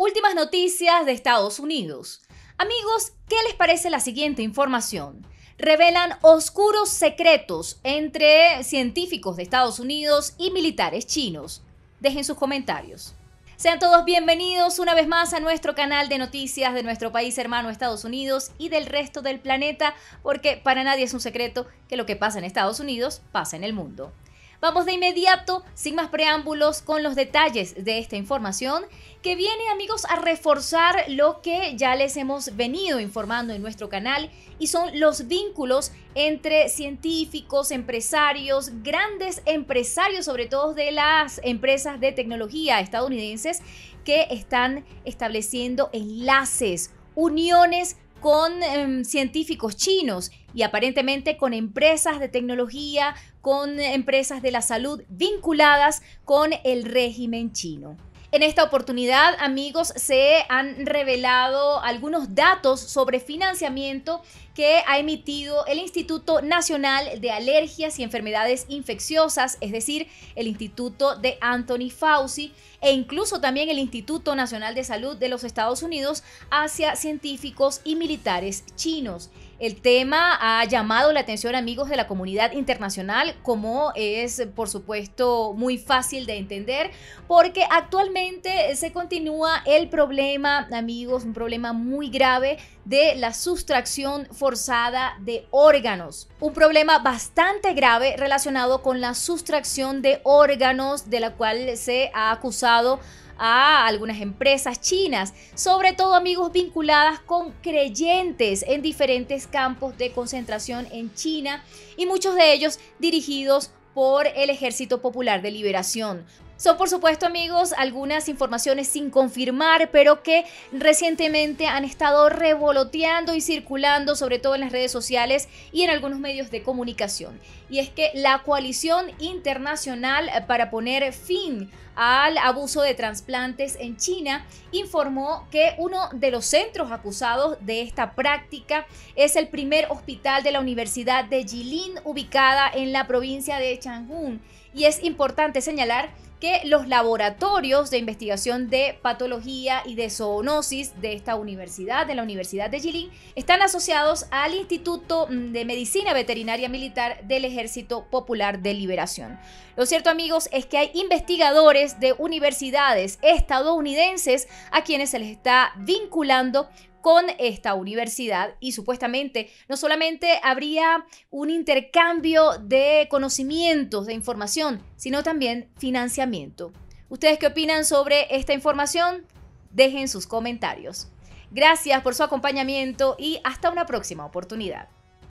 Últimas noticias de Estados Unidos. Amigos, ¿qué les parece la siguiente información? Revelan oscuros secretos entre científicos de Estados Unidos y militares chinos. Dejen sus comentarios. Sean todos bienvenidos una vez más a nuestro canal de noticias de nuestro país hermano Estados Unidos y del resto del planeta, porque para nadie es un secreto que lo que pasa en Estados Unidos pasa en el mundo. Vamos de inmediato, sin más preámbulos, con los detalles de esta información que viene, amigos, a reforzar lo que ya les hemos venido informando en nuestro canal y son los vínculos entre científicos, empresarios, grandes empresarios, sobre todo de las empresas de tecnología estadounidenses, que están estableciendo enlaces, uniones con em, científicos chinos y aparentemente con empresas de tecnología, con empresas de la salud vinculadas con el régimen chino. En esta oportunidad, amigos, se han revelado algunos datos sobre financiamiento que ha emitido el Instituto Nacional de Alergias y Enfermedades Infecciosas, es decir, el Instituto de Anthony Fauci, e incluso también el Instituto Nacional de Salud de los Estados Unidos hacia científicos y militares chinos. El tema ha llamado la atención amigos de la comunidad internacional, como es por supuesto muy fácil de entender, porque actualmente se continúa el problema, amigos, un problema muy grave de la sustracción forzada de órganos. Un problema bastante grave relacionado con la sustracción de órganos de la cual se ha acusado a algunas empresas chinas, sobre todo amigos vinculadas con creyentes en diferentes campos de concentración en China y muchos de ellos dirigidos por el Ejército Popular de Liberación, son, por supuesto, amigos, algunas informaciones sin confirmar, pero que recientemente han estado revoloteando y circulando, sobre todo en las redes sociales y en algunos medios de comunicación. Y es que la coalición internacional para poner fin al abuso de trasplantes en China informó que uno de los centros acusados de esta práctica es el primer hospital de la Universidad de Jilin, ubicada en la provincia de Changchun. Y es importante señalar que los laboratorios de investigación de patología y de zoonosis de esta universidad, de la Universidad de Jilin, están asociados al Instituto mm, de Medicina Veterinaria Militar del Ejército Popular de Liberación. Lo cierto amigos es que hay investigadores de universidades estadounidenses a quienes se les está vinculando con esta universidad y supuestamente no solamente habría un intercambio de conocimientos, de información, sino también financiamiento. ¿Ustedes qué opinan sobre esta información? Dejen sus comentarios. Gracias por su acompañamiento y hasta una próxima oportunidad.